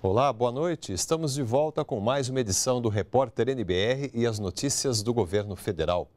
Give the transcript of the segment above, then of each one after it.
Olá, boa noite. Estamos de volta com mais uma edição do Repórter NBR e as notícias do governo federal.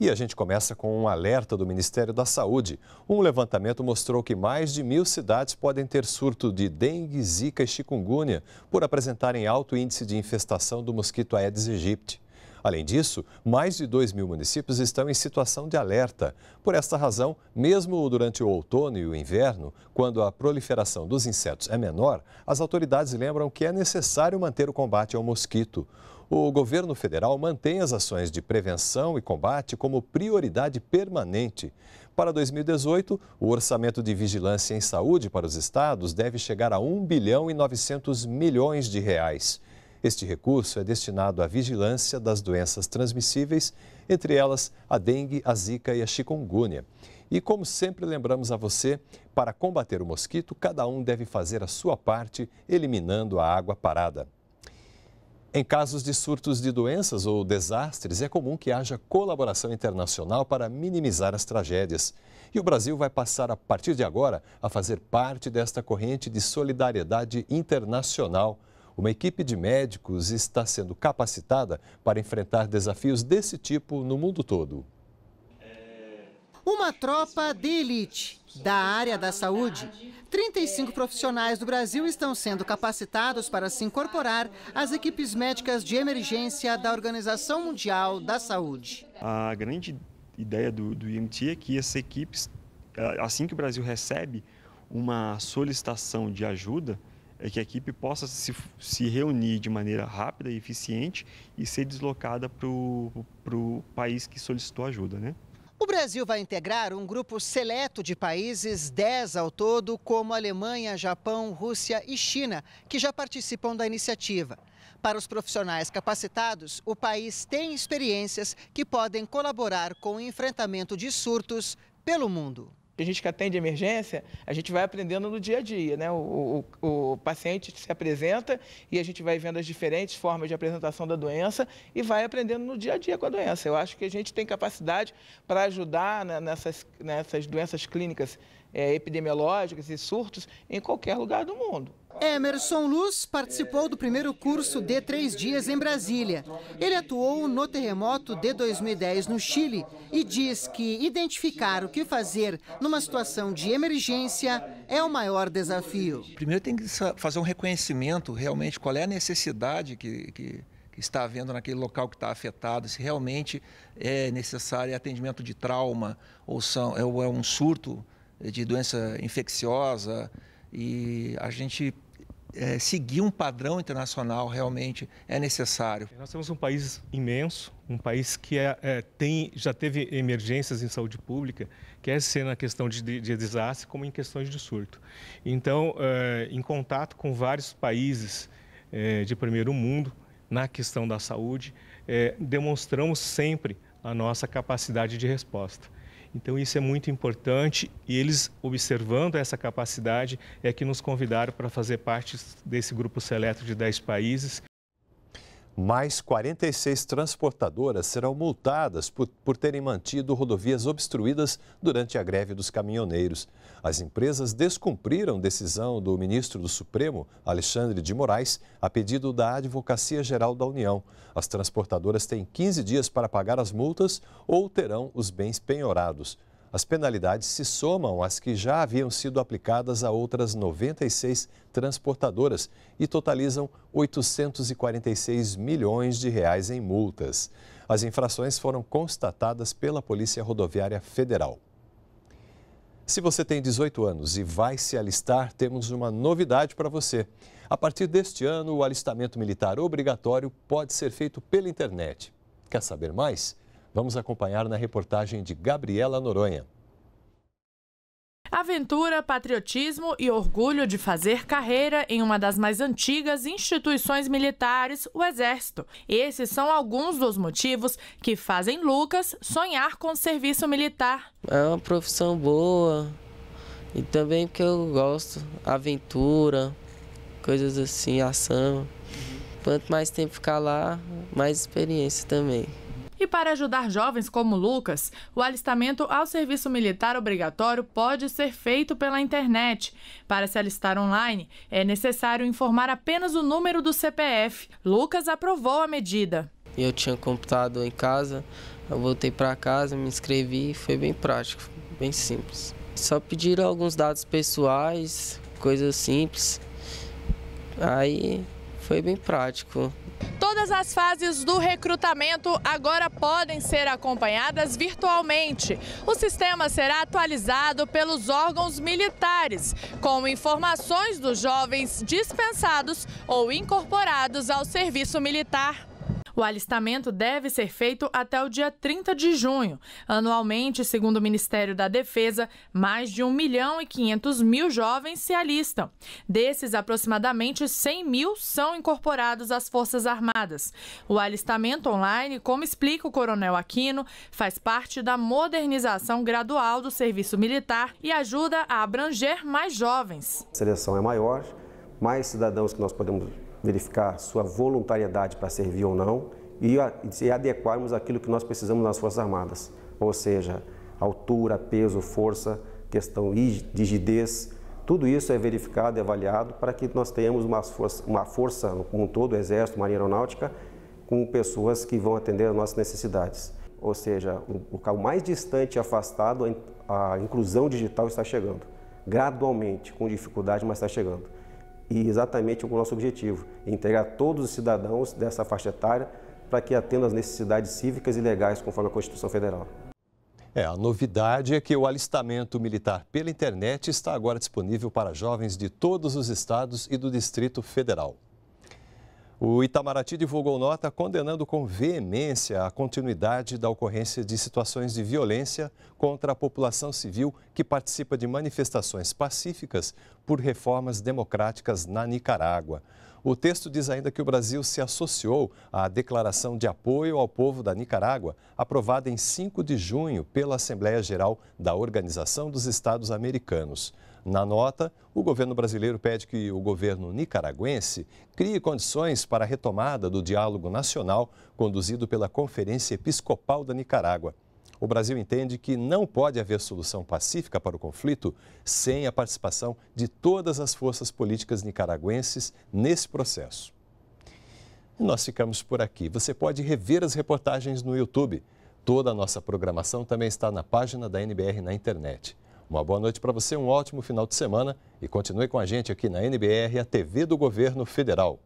E a gente começa com um alerta do Ministério da Saúde. Um levantamento mostrou que mais de mil cidades podem ter surto de dengue, zika e chikungunya por apresentarem alto índice de infestação do mosquito Aedes aegypti. Além disso, mais de 2 mil municípios estão em situação de alerta. Por esta razão, mesmo durante o outono e o inverno, quando a proliferação dos insetos é menor, as autoridades lembram que é necessário manter o combate ao mosquito o governo federal mantém as ações de prevenção e combate como prioridade permanente. Para 2018, o orçamento de vigilância em saúde para os estados deve chegar a 1 bilhão e 900 milhões de reais. Este recurso é destinado à vigilância das doenças transmissíveis, entre elas a dengue, a zika e a chikungunya. E como sempre lembramos a você, para combater o mosquito, cada um deve fazer a sua parte, eliminando a água parada. Em casos de surtos de doenças ou desastres, é comum que haja colaboração internacional para minimizar as tragédias. E o Brasil vai passar, a partir de agora, a fazer parte desta corrente de solidariedade internacional. Uma equipe de médicos está sendo capacitada para enfrentar desafios desse tipo no mundo todo uma tropa de elite da área da saúde. 35 profissionais do Brasil estão sendo capacitados para se incorporar às equipes médicas de emergência da Organização Mundial da Saúde. A grande ideia do, do IMT é que essa equipe, assim que o Brasil recebe uma solicitação de ajuda, é que a equipe possa se, se, reunir de maneira rápida e eficiente e ser deslocada para o país que solicitou ajuda. Né? Brasil vai integrar um grupo seleto de países, 10 ao todo, como Alemanha, Japão, Rússia e China, que já participam da iniciativa. Para os profissionais capacitados, o país tem experiências que podem colaborar com o enfrentamento de surtos pelo mundo. Tem gente que atende emergência, a gente vai aprendendo no dia a dia, né? O, o, o paciente se apresenta e a gente vai vendo as diferentes formas de apresentação da doença e vai aprendendo no dia a dia com a doença. Eu acho que a gente tem capacidade para ajudar né, nessas, nessas doenças clínicas é, epidemiológicas e surtos em qualquer lugar do mundo. Emerson Luz participou do primeiro curso de três dias em Brasília. Ele atuou no terremoto de 2010 no Chile e diz que identificar o que fazer numa situação de emergência é o maior desafio. Primeiro tem que fazer um reconhecimento realmente qual é a necessidade que, que, que está havendo naquele local que está afetado, se realmente é necessário atendimento de trauma ou, são, ou é um surto de doença infecciosa e a gente é, seguir um padrão internacional realmente é necessário. Nós temos um país imenso, um país que é, é, tem, já teve emergências em saúde pública, quer é ser na questão de, de, de desastre como em questões de surto. Então, é, em contato com vários países é, de primeiro mundo na questão da saúde, demonstramos sempre a nossa capacidade de resposta. Então isso é muito importante e eles observando essa capacidade é que nos convidaram para fazer parte desse grupo seleto de 10 países mais 46 transportadoras serão multadas por, por terem mantido rodovias obstruídas durante a greve dos caminhoneiros. As empresas descumpriram decisão do ministro do Supremo, Alexandre de Moraes, a pedido da Advocacia Geral da União. As transportadoras têm 15 dias para pagar as multas ou terão os bens penhorados. As penalidades se somam às que já haviam sido aplicadas a outras 96 transportadoras e totalizam 846 milhões de reais em multas. As infrações foram constatadas pela Polícia Rodoviária Federal. Se você tem 18 anos e vai se alistar, temos uma novidade para você. A partir deste ano, o alistamento militar obrigatório pode ser feito pela internet. Quer saber mais? Vamos acompanhar na reportagem de Gabriela Noronha. Aventura, patriotismo e orgulho de fazer carreira em uma das mais antigas instituições militares, o Exército. Esses são alguns dos motivos que fazem Lucas sonhar com o serviço militar. É uma profissão boa e também porque eu gosto, aventura, coisas assim, ação. Quanto mais tempo ficar lá, mais experiência também. E para ajudar jovens como Lucas, o alistamento ao serviço militar obrigatório pode ser feito pela internet. Para se alistar online, é necessário informar apenas o número do CPF. Lucas aprovou a medida. Eu tinha computado em casa, eu voltei para casa, me inscrevi e foi bem prático, bem simples. Só pediram alguns dados pessoais, coisas simples. Aí foi bem prático. Todas as fases do recrutamento agora podem ser acompanhadas virtualmente. O sistema será atualizado pelos órgãos militares, com informações dos jovens dispensados ou incorporados ao serviço militar. O alistamento deve ser feito até o dia 30 de junho. Anualmente, segundo o Ministério da Defesa, mais de 1 milhão e 500 mil jovens se alistam. Desses, aproximadamente 100 mil são incorporados às Forças Armadas. O alistamento online, como explica o Coronel Aquino, faz parte da modernização gradual do serviço militar e ajuda a abranger mais jovens. A seleção é maior, mais cidadãos que nós podemos verificar sua voluntariedade para servir ou não e, a, e adequarmos aquilo que nós precisamos nas Forças Armadas, ou seja, altura, peso, força, questão de rigidez, tudo isso é verificado e avaliado para que nós tenhamos uma força, uma força como um todo, Exército, Marinha Aeronáutica, com pessoas que vão atender às nossas necessidades. Ou seja, o local mais distante e afastado, a inclusão digital está chegando. Gradualmente, com dificuldade, mas está chegando e exatamente o é nosso objetivo, integrar todos os cidadãos dessa faixa etária para que atendam às necessidades cívicas e legais conforme a Constituição Federal. É, a novidade é que o alistamento militar pela internet está agora disponível para jovens de todos os estados e do Distrito Federal. O Itamaraty divulgou nota condenando com veemência a continuidade da ocorrência de situações de violência contra a população civil que participa de manifestações pacíficas por reformas democráticas na Nicarágua. O texto diz ainda que o Brasil se associou à declaração de apoio ao povo da Nicarágua, aprovada em 5 de junho pela Assembleia Geral da Organização dos Estados Americanos. Na nota, o governo brasileiro pede que o governo nicaragüense crie condições para a retomada do diálogo nacional conduzido pela Conferência Episcopal da Nicarágua. O Brasil entende que não pode haver solução pacífica para o conflito sem a participação de todas as forças políticas nicaragüenses nesse processo. Nós ficamos por aqui. Você pode rever as reportagens no YouTube. Toda a nossa programação também está na página da NBR na internet. Uma boa noite para você, um ótimo final de semana e continue com a gente aqui na NBR, a TV do Governo Federal.